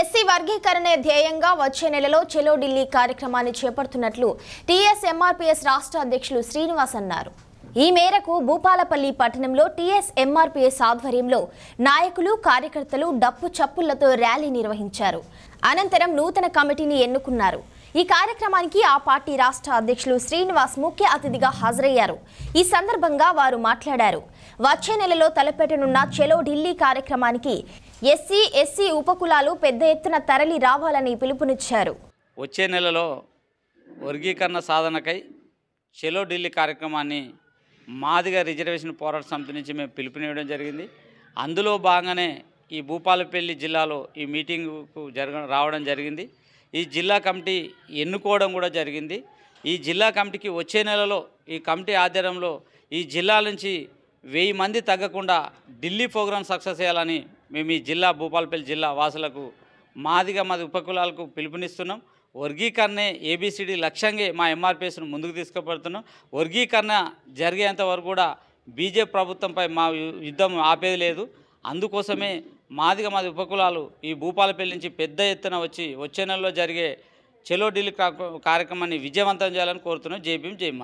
SC వర్గీకరణ ధ్యేయంగా వచ్చే నెలలో చెలో ఢిల్లీ కార్యక్రమాన్ని చేపడుతున్నట్లు టీఎస్ఎంఆర్పీఎస్ రాష్ట్ర అధ్యక్షులు శ్రీనివాస్ అన్నారు ఈ మేరకు భూపాలపల్లి పట్టణంలో టీఎస్ఎంఆర్పీఎస్ ఆధ్వర్యంలో నాయకులు కార్యకర్తలు డప్పు చప్పుళ్లతో ర్యాలీ నిర్వహించారు అనంతరం నూతన కమిటీని ఎన్నుకున్నారు ఈ కార్యక్రమానికి ఆ పార్టీ రాష్ట్ర అధ్యక్షులు శ్రీనివాస్ ముఖ్య అతిథిగా హాజరయ్యారు ఈ సందర్భంగా వారు మాట్లాడారు వచ్చే నెలలో తలపెట్టనున్న చెలో ఢిల్లీ కార్యక్రమానికి ఎస్సీ ఎస్సీ ఉపకులాలు పెద్ద ఎత్తున తరలి రావాలని పిలుపునిచ్చారు వచ్చే నెలలో వర్గీకరణ సాధనకై చెలో ఢిల్లీ కార్యక్రమాన్ని మాదిగా రిజర్వేషన్ పోరాట సమితి నుంచి మేము పిలుపునివ్వడం జరిగింది అందులో భాగంగానే ఈ భూపాలపల్లి జిల్లాలో ఈ మీటింగ్కు జరగ రావడం జరిగింది ఈ జిల్లా కమిటీ ఎన్నుకోవడం కూడా జరిగింది ఈ జిల్లా కమిటీకి వచ్చే నెలలో ఈ కమిటీ ఆధ్వర్యంలో ఈ జిల్లా నుంచి వెయ్యి మంది తగ్గకుండా ఢిల్లీ ప్రోగ్రాం సక్సెస్ చేయాలని మేము ఈ జిల్లా భూపాలపల్లి జిల్లా వాసులకు మాదిగా మాది ఉపకులాలకు పిలుపునిస్తున్నాం వర్గీకరణే ఏబిసిడి లక్ష్యంగా మా ఎంఆర్పిఎస్ను ముందుకు తీసుకుపడుతున్నాం వర్గీకరణ జరిగేంత వరకు కూడా బీజేపీ ప్రభుత్వంపై మా యుద్ధం ఆపేది లేదు అందుకోసమే మాదిగ మాది ఉపకులాలు ఈ భూపాలపల్లి నుంచి పెద్ద ఎత్తున వచ్చి వచ్చే నెలలో జరిగే చెలో ఢిల్లీ కార్యక్రమాన్ని విజయవంతం చేయాలని కోరుతున్నాం జేపీఎం జయమా